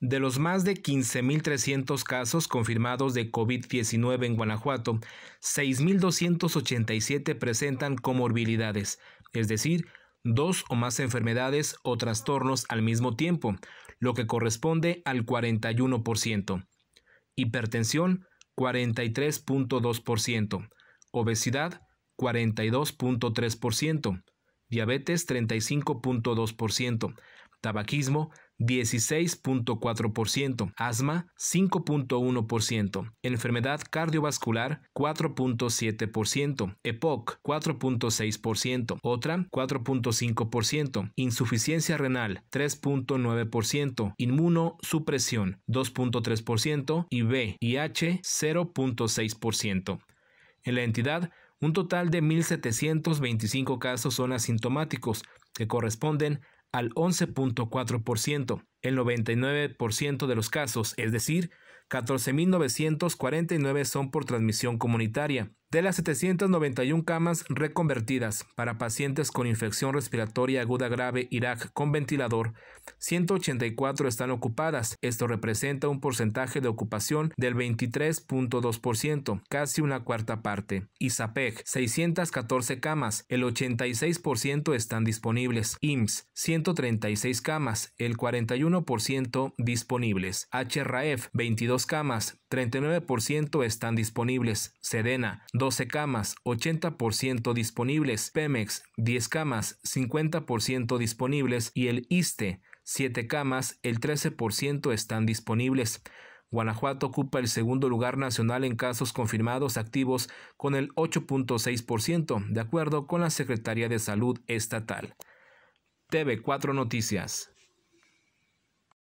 De los más de 15.300 casos confirmados de COVID-19 en Guanajuato, 6.287 presentan comorbilidades, es decir, dos o más enfermedades o trastornos al mismo tiempo, lo que corresponde al 41%. Hipertensión, 43.2%. Obesidad, 42.3%. Diabetes, 35.2% tabaquismo 16.4%, asma 5.1%, enfermedad cardiovascular 4.7%, EPOC 4.6%, otra 4.5%, insuficiencia renal 3.9%, inmunosupresión 2.3% y VIH 0.6%. En la entidad, un total de 1.725 casos son asintomáticos, que corresponden al 11.4%. El 99% de los casos, es decir, 14.949 son por transmisión comunitaria, de las 791 camas reconvertidas para pacientes con infección respiratoria aguda grave Irak con ventilador, 184 están ocupadas. Esto representa un porcentaje de ocupación del 23.2%, casi una cuarta parte. ISAPEG, 614 camas, el 86% están disponibles. IMSS, 136 camas, el 41% disponibles. HRAF, e 22 camas, 39% están disponibles. Sedena, 12 camas, 80% disponibles, Pemex, 10 camas, 50% disponibles y el ISTE, 7 camas, el 13% están disponibles. Guanajuato ocupa el segundo lugar nacional en casos confirmados activos con el 8.6%, de acuerdo con la Secretaría de Salud Estatal. TV4 Noticias.